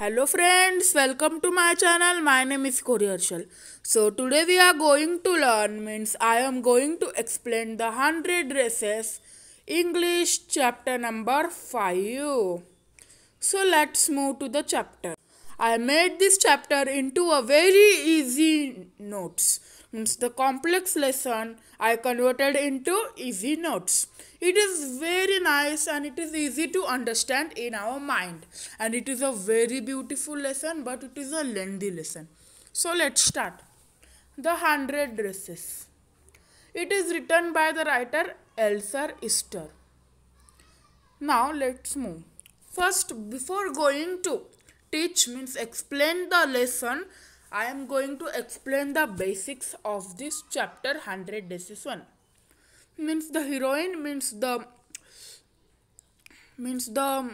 Hello friends, welcome to my channel. My name is Kori So today we are going to learn means I am going to explain the 100 races English chapter number 5. So let's move to the chapter. I made this chapter into a very easy notes the complex lesson I converted into easy notes. It is very nice and it is easy to understand in our mind. And it is a very beautiful lesson but it is a lengthy lesson. So let's start. The Hundred Dresses. It is written by the writer Elser Easter. Now let's move. First before going to teach means explain the lesson I am going to explain the basics of this chapter 100 decision. Means the heroine means the means the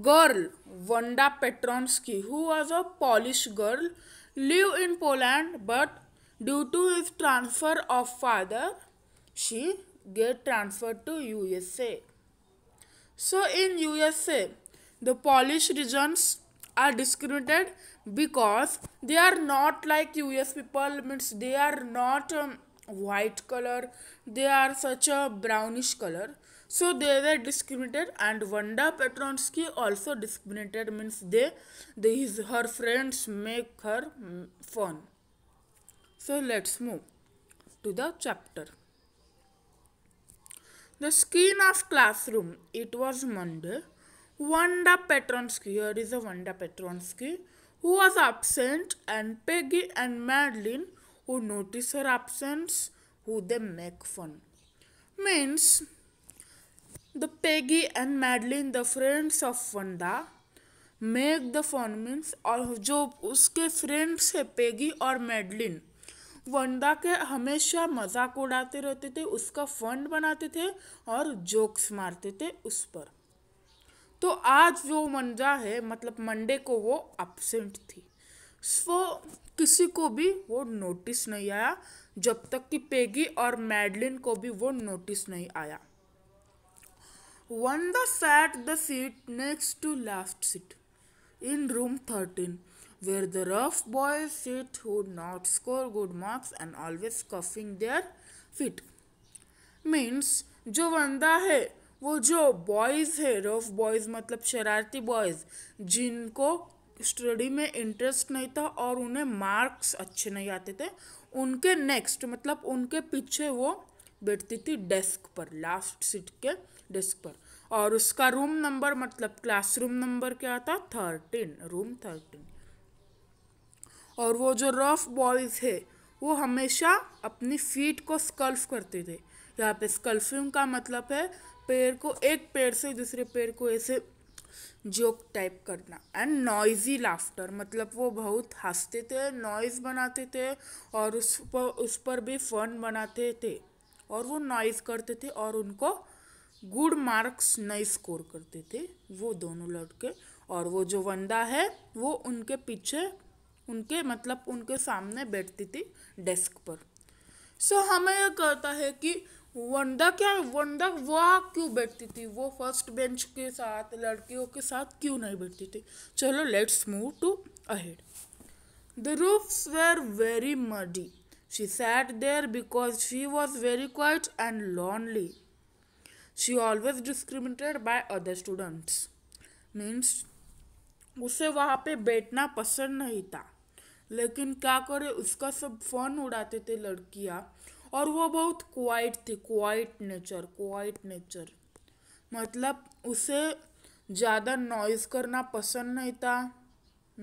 girl Wanda Petronsky who was a Polish girl live in Poland but due to his transfer of father she get transferred to USA. So in USA the Polish regions are discriminated because they are not like us people means they are not um, white color they are such a brownish color so they were discriminated and Wanda Petronsky also discriminated means they, they his, her friends make her mm, fun. So let's move to the chapter. The skin of classroom. It was Monday. Wanda Petronsky. Here is a Wanda Petronsky. who was absent, and Peggy and Madeline, who notice her absence, who they make fun. Means the Peggy and Madeline, the friends of Wanda, make the fun means और जो उसके friends है Peggy और Madeline वंदा के हमेशा मजाक उड़ाते रहते थे उसका फंड बनाते थे और जोक्स मारते थे उस पर तो आज जो मंजा है मतलब मंडे को वो अपसेंट थी सो किसी को भी वो नोटिस नहीं आया जब तक कि पेगी और मैडलिन को भी वो नोटिस नहीं आया one the sat the seat next to last seat in room thirteen where the rough boy seat who not score good marks and always coughing there fit means जो वंदा है वो जो बॉयज़ है रफ बॉयज़ मतलब शरारती boys जिनको study में इंटरेस्ट नहीं था और उन्हें मार्क्स अच्छे नहीं आते थे उनके नेक्स्ट मतलब उनके पीछे वो बैठती थी डेस्क पर लास्ट सीट के डेस्क पर और उसका रूम नंबर मतलब क्लासरूम नंबर क्या था थर्टीन रूम थर्टीन और वो जो रफ बॉयज़ है वो हमेशा अपनी फीट को स्कल्फ करते थे यहाँ पे स्कल्फिंग का मतलब है पेड़ को एक पेड़ से दूसरे पेड़ को ऐसे जोक टाइप करना एंड नॉइजी लाफ्टर मतलब वो बहुत हंसते थे नॉइज़ बनाते थे और उस पर उस पर भी फन बनाते थे और वो नॉइज़ करते थे और उनको गुड मार्क्स नहीं स्कोर करते थे वो दोनों लड़के और वो जो वंदा है वो उनके पीछे उनके मतलब उनके सामने बैठती थी डेस्क पर सो so, हमें यह कहता है कि वंदा क्या वंदा वहाँ क्यों बैठती थी वो फर्स्ट बेंच के साथ लड़कियों के साथ क्यों नहीं बैठती थी चलो let's move to ahead the roofs where very muddy she sat there because she was very quiet and lonely. She always discriminated by other students means उसे वहाँ पे बैठना पसंद नहीं था लेकिन क्या करे उसका सब फ़ोन उड़ाते थे लड़कियाँ और वो बहुत क्वाइट थी क्वाइट नेचर क्वाइट नेचर मतलब उसे ज़्यादा नॉइज़ करना पसंद नहीं था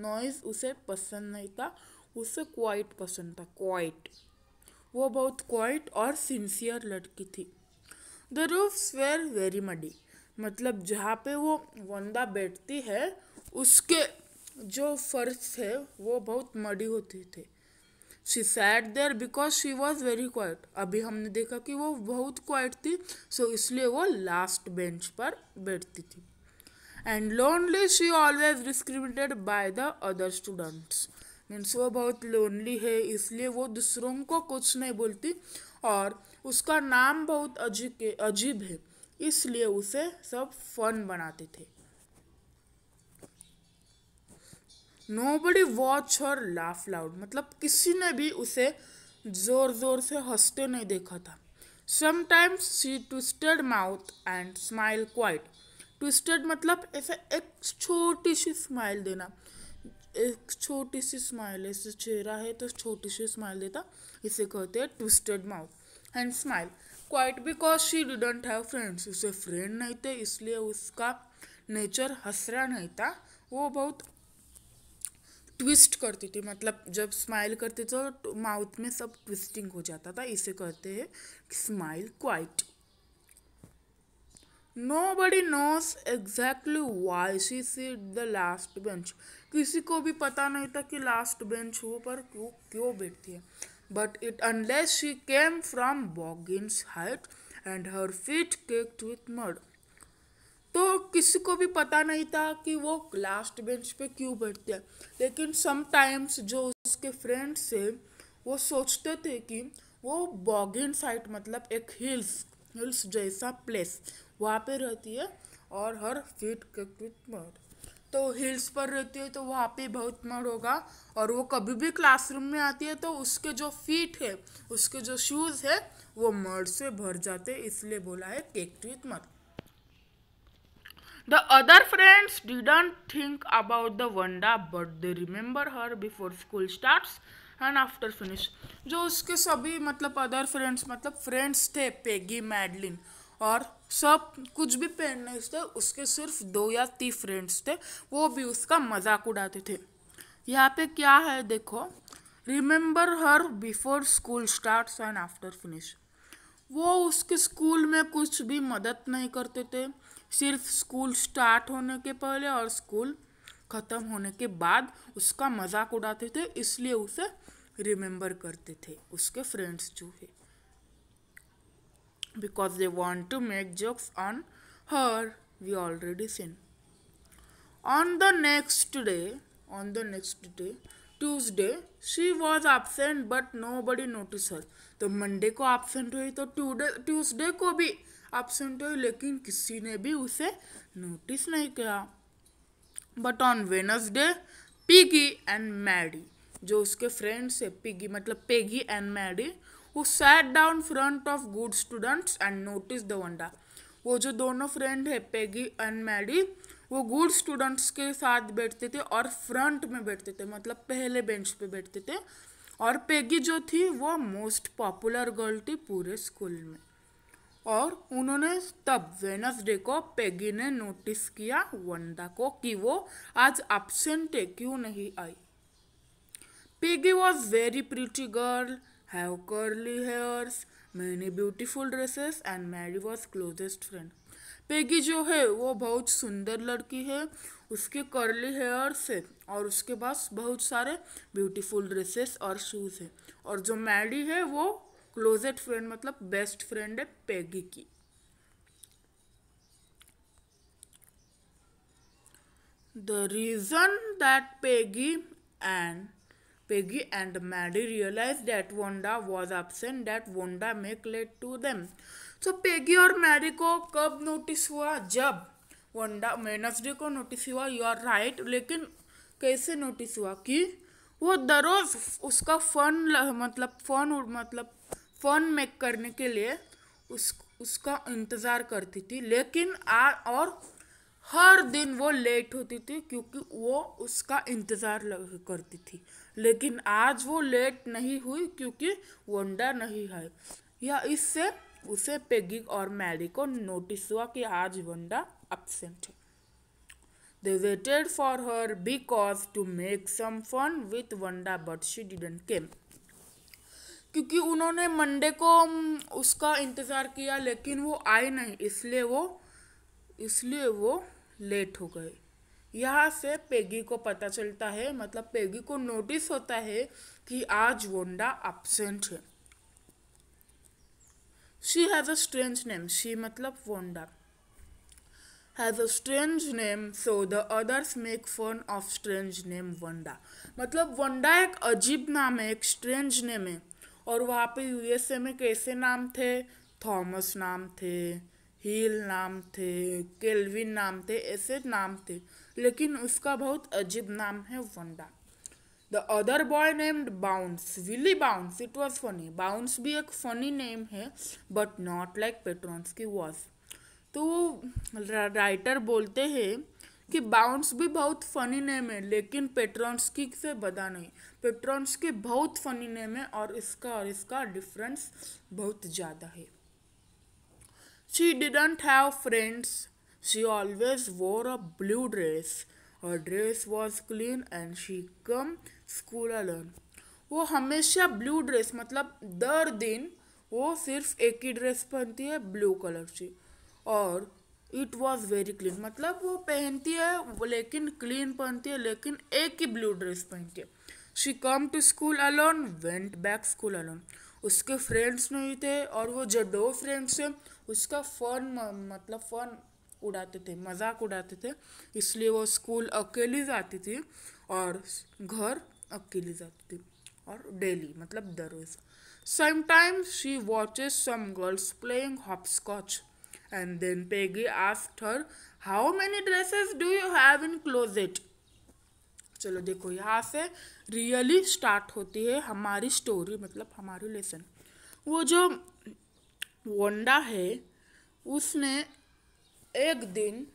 नॉइज़ उसे पसंद नहीं था उसे क्वाइट पसंद था क्वाइट वो बहुत क्वाइट और सिंसियर लड़की थी the roofs where very muddy मतलब जहाँ पे वो वंदा बैठती है उसके जो फर्श है वो बहुत मडी होती थी she sad there because she was very quiet अभी हमने देखा कि वो बहुत क्वाइट थी सो so इसलिए वो लास्ट बेंच पर बैठती थी and lonely she always discriminated by the other students means वो बहुत लोनली है इसलिए वो दूसरों को कुछ नहीं बोलती और उसका नाम बहुत अजीब अजीब है इसलिए उसे सब फन बनाते थे नो बडी वॉच और लाफ लाउड मतलब किसी ने भी उसे जोर जोर से हंसते नहीं देखा था sometimes she twisted mouth and smile quiet twisted मतलब ऐसे एक छोटी सी स्माइल देना एक छोटी सी स्माइल ऐसे चेहरा है तो छोटी सी स्माइल देता इसे कहते हैं twisted mouth and smile quiet because she didn't have friends उसे फ्रेंड नहीं थे इसलिए उसका नेचर हंसरा नहीं था वो बहुत ट्विस्ट करती थी मतलब जब स्माइल करते थे तो माउथ में सब ट्विस्टिंग हो जाता था इसे कहते हैं smile quiet nobody knows exactly why she seat the last bench किसी को भी पता नहीं था कि लास्ट बेंच वो पर क्यों क्यों बैठती है but it unless she came from Boggins height and her feet caked with mud तो किसी को भी पता नहीं था कि वो लास्ट बेंच पे क्यों बैठते हैं लेकिन समटाइम्स जो उसके फ्रेंड्स थे वो सोचते थे कि वो बॉगिन साइट मतलब एक हिल्स हिल्स जैसा प्लेस वहाँ पे रहती है और हर फीट क्रिकेट मर तो हिल्स पर रहती है तो वहाँ पे बहुत मर होगा और वो कभी भी क्लासरूम में आती है तो उसके जो फीट है उसके जो शूज़ है वो मर से भर जाते इसलिए बोला है केक ट्रीट मत The other friends didn't think about the Wanda but they remember her before school starts and after finish जो उसके सभी मतलब अदर फ्रेंड्स मतलब फ्रेंड्स थे पेगी मैडलिन और सब कुछ भी पहनने थे उसके सिर्फ दो या तीन फ्रेंड्स थे वो भी उसका मजाक उड़ाते थे यहाँ पे क्या है देखो remember her before school start and after finish वो उसके स्कूल में कुछ भी मदद नहीं करते थे सिर्फ स्कूल स्टार्ट होने के पहले और स्कूल ख़त्म होने के बाद उसका मजाक उड़ाते थे इसलिए उसे रिमेंबर करते थे उसके फ्रेंड्स जो है because they want to make jokes on her we already seen the next day on the next day Tuesday she was absent but nobody notice her तो मंडे को एबसेंट हुई तो Tuesday को भी absent हुई लेकिन किसी ने भी उसे नोटिस नहीं किया but on Wednesday Piggy and Maddie जो उसके फ्रेंड्स है पिगी मतलब पेगी एंड मैडी वो sat down front of good students and notice the Wanda वो जो दोनों फ्रेंड है पेगी एंड मैडी वो गुड स्टूडेंट्स के साथ बैठते थे और फ्रंट में बैठते थे मतलब पहले बेंच पे बैठते थे और पेगी जो थी वो मोस्ट पॉपुलर गर्ल थी पूरे स्कूल में और उन्होंने तब वेनसडे को पेगी ने नोटिस किया वंदा को कि वो आज एबसेंट है क्यों नहीं आई Peggy was very pretty girl have curly hairs many beautiful dresses and Mary was closest friend Peggy जो है वो बहुत सुंदर लड़की है उसके करली हेयर से और उसके पास बहुत सारे ब्यूटीफुल ड्रेसेस और शूज है और जो मैडी है वो क्लोजेट फ्रेंड मतलब बेस्ट फ्रेंड है पेगी की the reason that Peggy and Peggy and Maddie realize that Wanda was absent that Wanda make late to them so Peggy और मैडी को कब नोटिस हुआ जब वंडा मेनसडे को नोटिस हुआ यू आर राइट लेकिन कैसे नोटिस हुआ कि वो दरोज उसका फन मतलब फन मतलब फन मेक करने के लिए उस उसका इंतज़ार करती थी लेकिन आ और हर दिन वो लेट होती थी क्योंकि वो उसका इंतज़ार करती थी लेकिन आज वो लेट नहीं हुई क्योंकि वंडा नहीं है या इससे उसे पेगी और मैरी को नोटिस हुआ कि आज वंडा absent. They waited for her because to make some fun with Wanda but she didn't came. क्योंकि उन्होंने मंडे को उसका इंतज़ार किया लेकिन वो आए नहीं इसलिए वो इसलिए वो लेट हो गए यहाँ से पेगी को पता चलता है मतलब पेगी को नोटिस होता है कि आज वोंडा एबसेंट है she has a strange name she मतलब Wanda has a strange name so the others make fun of strange name Wanda मतलब वंडा एक अजीब नाम है एक स्ट्रेंज नेम है और वहाँ पे यूएसए में कैसे नाम थे थॉमस नाम थे हील नाम थे केल्विन नाम थे ऐसे नाम थे लेकिन उसका बहुत अजीब नाम है Wanda the other boy named Bounce Willy Bounce it was funny Bounce भी एक फनी नेम है बट नॉट लाइक पेट्रॉन्स की वॉज तो राइटर बोलते हैं कि बाउंस भी बहुत फनी नेम है लेकिन पेट्रॉन्स की से बदा नहीं पेट्रॉन्स के बहुत फनी नेम है और इसका और इसका डिफरेंस बहुत ज़्यादा है she didn't have friends she always wore a blue dress और dress was clean and she come school alone वो हमेशा ब्लू ड्रेस मतलब दर दिन वो सिर्फ एक ही ड्रेस पहनती है ब्लू कलर की और इट वॉज वेरी क्लीन मतलब वो पहनती है लेकिन क्लीन पहनती है लेकिन एक ही ब्लू ड्रेस पहनती है she come to school alone went back school alone उसके फ्रेंड्स नहीं थे और वो जो दो फ्रेंड्स थे उसका फ़न मतलब फ़न उड़ाते थे मजाक उड़ाते थे इसलिए वो स्कूल अकेली जाती थी और घर अकेली जाती थी और डेली मतलब दररोज sometimes she watches some girls playing hopscotch and then peggy asked her how many dresses do you have in closet चलो देखो यहाँ से रियली स्टार्ट होती है हमारी स्टोरी मतलब हमारी लेसन वो जो वंडा है उसने एक दिन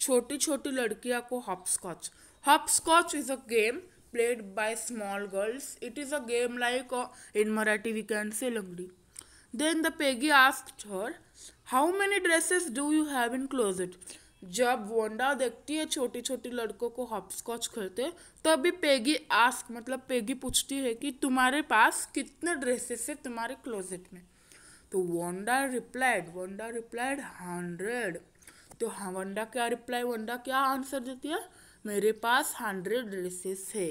छोटी छोटी लड़कियाँ को hopscotch hopscotch is a game played by small girls it is a game like in Marathi we can say लंगड़ी Then the Peggy asked her, "How many dresses do you have in closet?" जब Wanda देखती है छोटी छोटी लड़कों को hopscotch खेलते तभी पेगी आस्क मतलब पेगी पूछती है कि तुम्हारे पास कितने ड्रेसेस है तुम्हारे क्लोजेट में तो Wanda replied Wanda replied hundred तो हाँ वोंडा क्या रिप्लाई वोंडा क्या आंसर देती है मेरे पास हंड्रेड ड्रेसेस है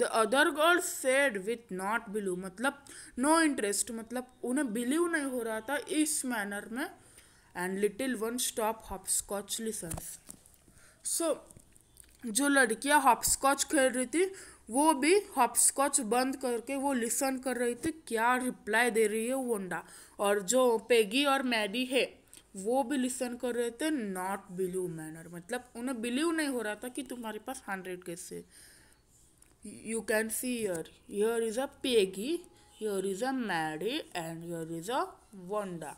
the other girl said with not believe मतलब नो no इंटरेस्ट मतलब उन्हें बिलीव नहीं हो रहा था इस मैनर में and little one stop scotch listens so जो लड़कियां हॉपस्कॉच खेल रही थी वो भी हॉप स्कॉच बंद करके वो लिसन कर रही थी क्या रिप्लाई दे रही है वोंडा और जो पेगी और मैडी है वो भी लिसन कर रहे थे नॉट बिलीव मैनर मतलब उन्हें बिलीव नहीं हो रहा था कि तुम्हारे पास हंड्रेड कैसे you can see here here is a peggy here is a mary and here is a wanda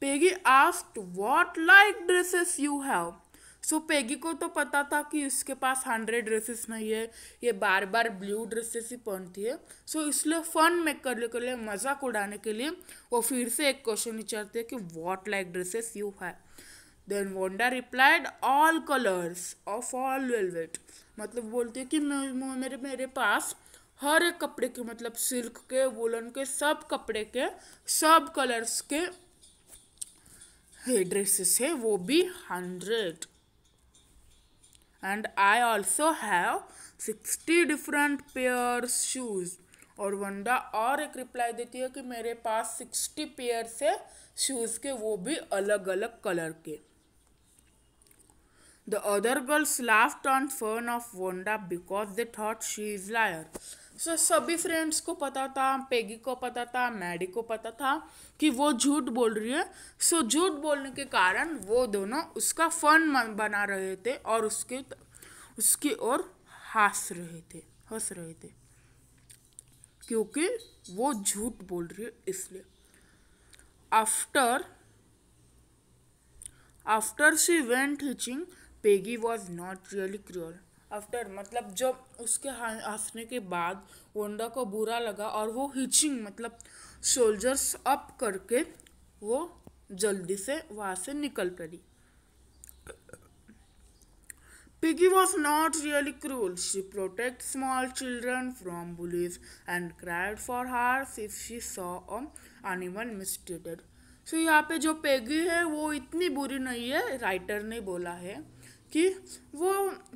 Peggy asked what like dresses you have so Peggy को तो पता था कि इसके पास हंड्रेड ड्रेसेस नहीं है ये बार बार ब्लू ड्रेसेस ही पहनती है सो so, इसलिए फन मेक करने के लिए मजाक उड़ाने के लिए वो फिर से एक क्वेश्चन विचारती है कि what like dresses you have then Wanda replied all colours of all velvet मतलब बोलती है कि मेरे मेरे पास हर एक कपड़े के मतलब सिल्क के वुलन के सब कपड़े के सब कलर्स के है ड्रेसेस है वो भी hundred and I also have sixty different pairs shoes और वंडा और एक रिप्लाई देती है कि मेरे पास सिक्सटी पेयर्स है शूज़ के वो भी अलग अलग कलर के The other girls laughed on fun of Wanda because they thought she is liar. so, सभी friends को पता था पेगी को पता था मैडी को पता था कि वो झूठ बोल रही है सो so, झूठ बोलने के कारण वो दोनों उसका फन बना रहे थे और उसके उसकी ओर हंस रहे थे हंस रहे थे क्योंकि वो झूठ बोल रही है इसलिए after after she went hitching Peggy was not really cruel after मतलब जब उसके हंसने के बाद ओंडा को बुरा लगा और वो हिचिंग मतलब शोल्जर्स अप करके वो जल्दी से वहाँ से निकल पड़ी Piggy was not really cruel. She protects small children from bullies and cried for hours if she saw a animal mistreated. So यहाँ पे जो पेगी है वो इतनी बुरी नहीं है राइटर ने बोला है कि वो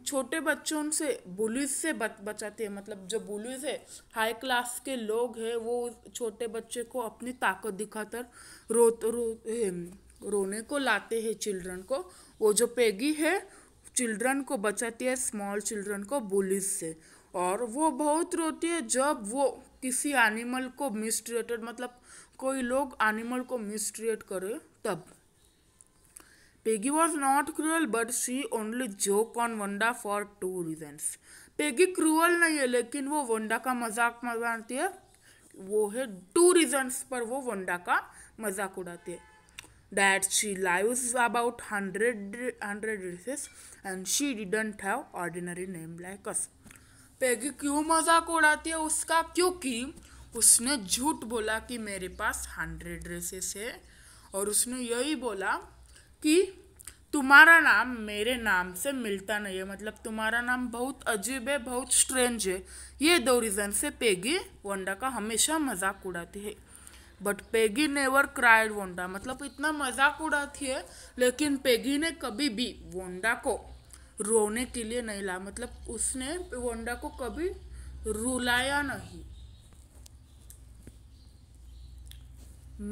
छोटे बच्चों से बुलिस से बच बचाते हैं मतलब जो बुलिस है हाई क्लास के लोग हैं वो छोटे बच्चे को अपनी ताकत दिखाकर रो रो रोने को लाते हैं चिल्ड्रन को वो जो पेगी है चिल्ड्रन को बचाती है स्मॉल चिल्ड्रन को बुलिस से और वो बहुत रोती है जब वो किसी एनिमल को मिसट्रीटेड मतलब कोई लोग एनिमल को मिसट्रिएट करे तब Peggy was not cruel, but she only joke on Wanda for two reasons. Peggy cruel नहीं है लेकिन वो Wanda का मजाक मजाती है वो है टू reasons पर वो Wanda का मजाक उड़ाती है that she lies about hundred hundred races and she didn't have ordinary name like us Peggy क्यों मजाक उड़ाती है उसका क्योंकि उसने झूठ बोला कि मेरे पास हंड्रेड ड्रेसेस है और उसने यही बोला कि तुम्हारा नाम मेरे नाम से मिलता नहीं है मतलब तुम्हारा नाम बहुत अजीब है बहुत स्ट्रेंज है ये दो रीज़न से पेगी वोंडा का हमेशा मजाक उड़ाती है but Peggy never cried Wanda मतलब इतना मजाक उड़ाती है लेकिन पेगी ने कभी भी वोंडा को रोने के लिए नहीं ला मतलब उसने वोंडा को कभी रुलाया नहीं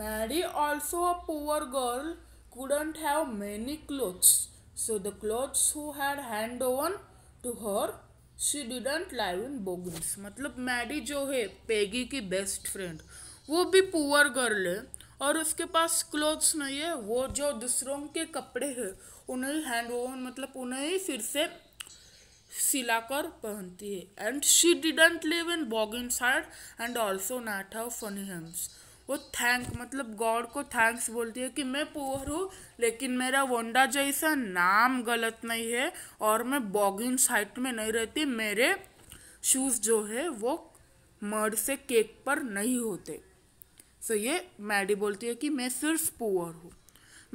Mary also a poor girl couldn't have many clothes. So the clothes who had hand over to her she didn't live in Boggins मतलब मैडी जो है पेगी की बेस्ट फ्रेंड वो भी पुअर गर्ल है और उसके पास क्लोथ्स नहीं है वो जो दूसरों के कपड़े हैं उन्हें हैंड ओवन मतलब उन्हें ही फिर से सिलाकर पहनती है and she didn't live in Boggin side and also not have funny hands वो थैंक मतलब गॉड को थैंक्स बोलती है कि मैं पुअर हूँ लेकिन मेरा वोंडा जैसा नाम गलत नहीं है और मैं बॉगिन साइट में नहीं रहती मेरे शूज़ जो है वो मर से केक पर नहीं होते सो so ये मैडी बोलती है कि मैं सिर्फ पुअर हूँ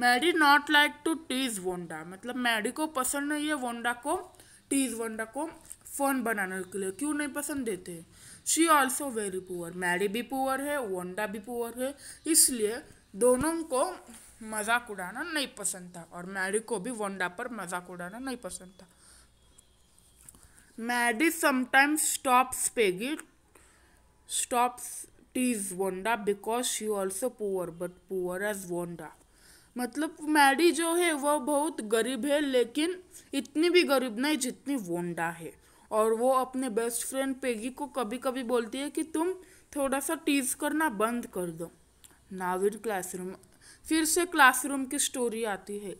Maddie not like to tease Wanda मतलब मैडी को पसंद नहीं है वोंडा को टीज वोंडा को फ़ोन बनाने के लिए क्यों नहीं पसंद देते she also very poor Mary भी पुअर है वोंडा भी पुअर है इसलिए दोनों को मजाक उड़ाना नहीं पसंद था और मैरी को भी वोंडा पर मजाक उड़ाना नहीं पसंद था Maddie sometimes stops Peggy stops tease Wanda because she also poor but poor as Wanda मतलब मैडी जो है वह बहुत गरीब है लेकिन इतनी भी गरीब नहीं जितनी वोंडा है और वो अपने बेस्ट फ्रेंड पेगी को कभी कभी बोलती है कि तुम थोड़ा सा टीज करना बंद कर दो नाविर क्लासरूम फिर से क्लासरूम की स्टोरी आती है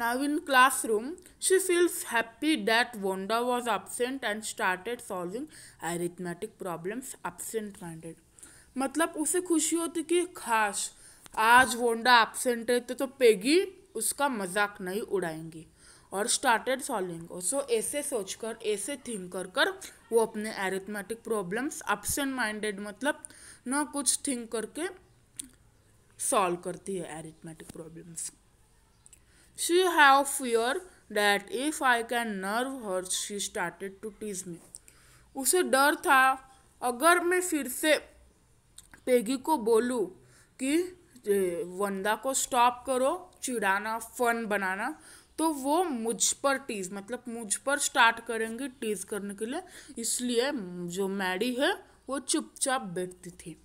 Now in classroom, she feels happy that Wanda was absent and started solving arithmetic problems absent minded मतलब उसे खुशी होती कि खास आज वोंडा एबसेंट है तो पेगी तो उसका मजाक नहीं उड़ाएंगी और स्टार्टेड सॉल्विंग सो ऐसे सोचकर ऐसे थिंक कर कर वो अपने एरिथमेटिक प्रॉब्लम्स अपसेंट माइंडेड मतलब ना कुछ थिंक करके सॉल्व करती है arithmetic problems she have fear that if I can nerve her she started to tease me उसे डर था अगर मैं फिर से पेगी को बोलूँ कि वंदा को स्टॉप करो चिड़ाना फन बनाना तो वो मुझ पर टीज मतलब मुझ पर स्टार्ट करेंगे टीज करने के लिए इसलिए जो मैडी है वो चुपचाप बैठती थी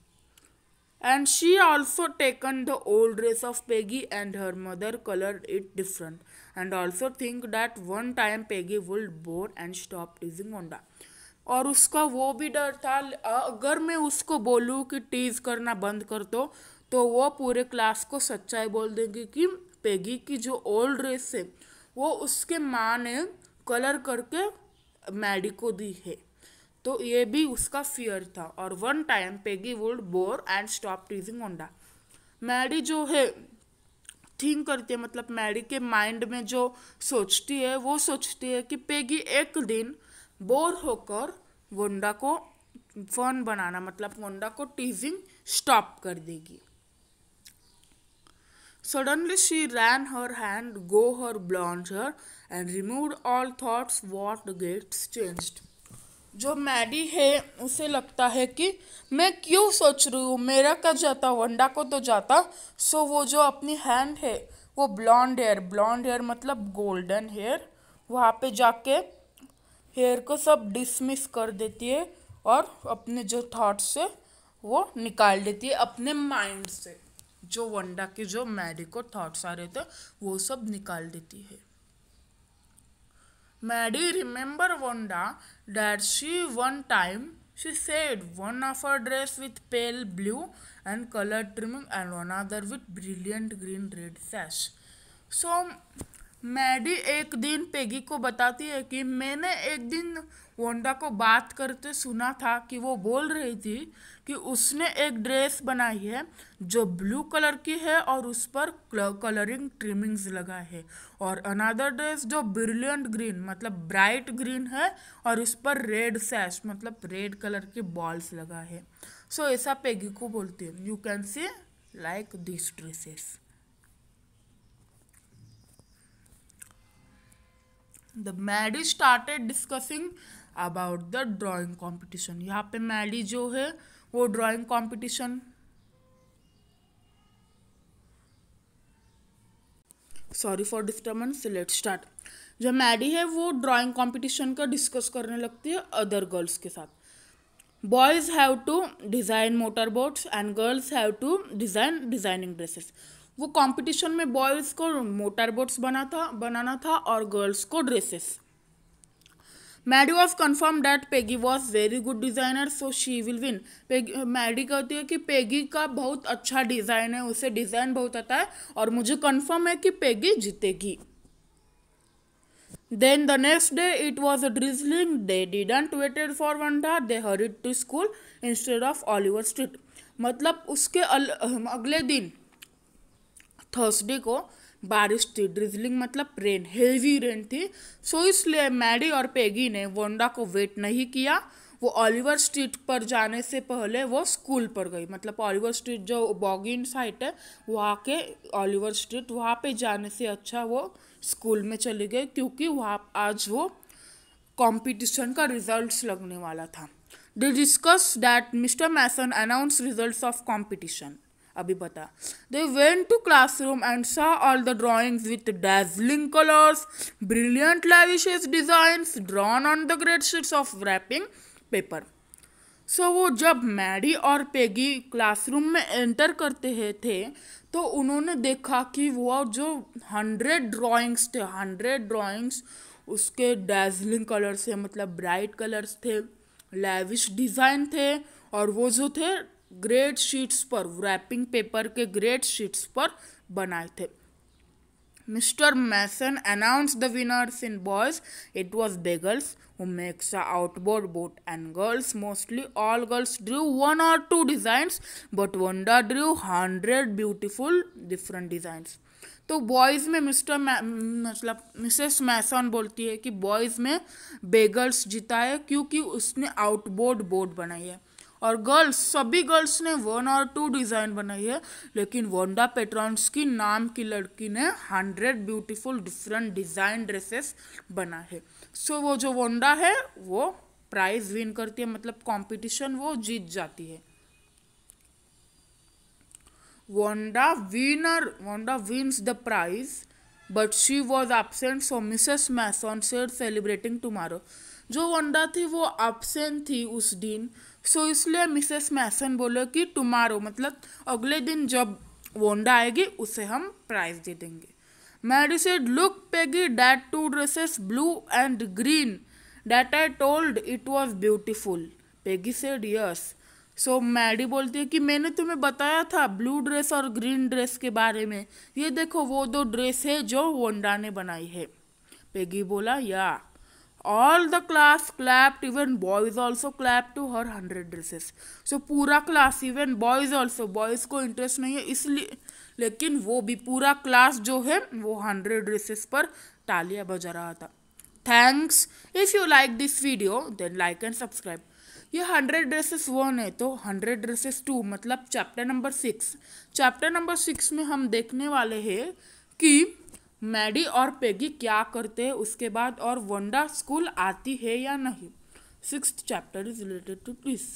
and she also taken the old dress of Peggy and her mother colour it different and also think that one time Peggy would bore and stop teasing Wanda और उसका वो भी डर था अगर मैं उसको बोलूँ कि टीज करना बंद कर दो तो वो पूरे क्लास को सच्चाई बोल देंगे कि पेगी की जो ओल्ड ड्रेस है वो उसके माँ ने कलर करके मैडी को दी है तो ये भी उसका फियर था और one time Peggy would bore and stop teasing Wanda Maddie जो है थिंक करती है मतलब मैडी के माइंड में जो सोचती है वो सोचती है कि पेगी एक दिन बोर होकर वोंडा को फन बनाना मतलब वोंडा को टीजिंग स्टॉप कर देगी Suddenly she ran her hand go her blonde hair and removed all thoughts what gets changed. जो मैडी है उसे लगता है कि मैं क्यों सोच रही हूँ मेरा का जाता वंडा को तो जाता सो वो जो अपनी हैंड है वो ब्लॉन्ड हेयर ब्लॉन्ड हेयर मतलब गोल्डन हेयर वहाँ पे जाके हेयर को सब डिसमिस कर देती है और अपने जो थाट्स है वो निकाल देती है अपने माइंड से जो वंडा के जो मैडी थॉट्स आ रहे थे वो सब निकाल देती है Maddie remember Wanda that she one time she said one of her dress with pale blue and colour trimming and one other with brilliant green red sash so Maddie एक दिन Peggy को बताती है कि मैंने एक दिन वोंडा को बात करते सुना था कि वो बोल रही थी कि उसने एक ड्रेस बनाई है जो ब्लू कलर की है और उस पर कलरिंग ट्रिमिंग्स लगा है और अनदर ड्रेस जो ब्रिलियंट ग्रीन मतलब ब्राइट ग्रीन है और उस पर रेड सैश मतलब रेड कलर के बॉल्स लगा है सो so, ऐसा पेगी को बोलती है you can see like this dresses the Maddie started discussing about the drawing competition यहाँ पे मैडी जो है वो drawing competition sorry for disturbance let start जो मैडी है वो ड्राइंग कंपटीशन का डिस्कस करने लगती है अदर गर्ल्स के साथ boys have to design motor boats and girls have to design designing dresses वो कंपटीशन में बॉयज़ को मोटर बोट्स बना था बनाना था और गर्ल्स को dresses Maddie was confirm that Peggy was very good designer so she will win Peggy Maddie कहती है कि पेगी का बहुत अच्छा डिज़ाइन है उसे डिज़ाइन बहुत आता है और मुझे कन्फर्म है कि पेगी जीतेगी Then the next day it was a drizzling. They waited for one day they hurried to school instead of Oliver Street मतलब उसके अगले दिन थर्सडे को बारिश थी ड्रिजलिंग मतलब रेन हेवी रेन थी सो इसलिए मैडी और पेगी ने वोंडा को वेट नहीं किया वो ऑलिवर स्ट्रीट पर जाने से पहले वो स्कूल पर गई मतलब ऑलिवर स्ट्रीट जो बॉगिन साइट है वहाँ के ऑलिवर स्ट्रीट वहाँ पे जाने से अच्छा वो स्कूल में चली गई क्योंकि वहाँ आज वो कंपटीशन का रिजल्ट्स लगने वाला था they discuss that mister Mason announce results of competition. अभी बता they went to classroom and saw all the drawings with dazzling colours brilliant lavish designs drawn on the great sheets of wrapping paper so वो जब Maddie और Peggy classroom में enter करते हैं थे तो उन्होंने देखा कि वो जो हंड्रेड ड्राइंग्स थे हंड्रेड ड्राइंग्स उसके डेजलिंग कलर्स थे मतलब ब्राइट कलर्स थे लेविश डिज़ाइन थे और वो जो थे ग्रेड शीट्स पर रैपिंग पेपर के ग्रेड शीट्स पर बनाए थे mister Mason announce the winners in boys it was Beggles who makes a outboard boat and girls mostly all girls drew one और two designs but Wanda drew hundred beautiful different designs तो boys में mister मतलब missus Mason बोलती है कि boys में Beagles जीता है क्योंकि उसने आउटबोर्ड बोर्ड बनाई है और गर्ल्स सभी गर्ल्स ने वन और टू डिज़ाइन बनाई है लेकिन वोंडा पेट्रॉन्स की नाम की लड़की ने hundred beautiful different design dresses बना है सो so, वो जो वोंडा है वो प्राइज विन करती है मतलब कंपटीशन वो जीत जाती है Wanda winner Wanda wins the prize but she was absent so missus Mason said celebrating tomorrow जो वंडा थी वो एबसेंट थी उस दिन सो इसलिए मिसेस मैसन बोले कि टुमारो मतलब अगले दिन जब वोंडा आएगी उसे हम प्राइज दे देंगे Maddie said look Peggy that two dresses blue and green that I told it was beautiful Peggy said yes so Maddie बोलती है कि मैंने तुम्हें बताया था ब्लू ड्रेस और ग्रीन ड्रेस के बारे में ये देखो वो दो ड्रेस है जो वोंडा ने बनाई है पेगी बोला yeah yeah. All the class clapped even boys also clap to her hundred dresses so पूरा class even boys also boys को इंटरेस्ट नहीं है इसलिए लेकिन वो भी पूरा क्लास जो है वो हंड्रेड ड्रेसेस पर तालियां बजा रहा था thanks if you like this video then like and subscribe ये हंड्रेड ड्रेसेस वन है तो हंड्रेड ड्रेसेस टू मतलब chapter number six chapter number six में हम देखने वाले हैं कि मैडी और पेगी क्या करते हैं उसके बाद और वंडा स्कूल आती है या नहीं six chapter is related to this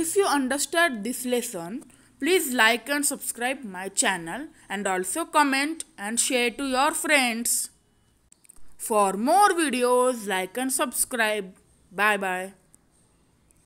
if you understand this lesson please like and subscribe my channel and also comment and share to your friends for more videos like and subscribe bye bye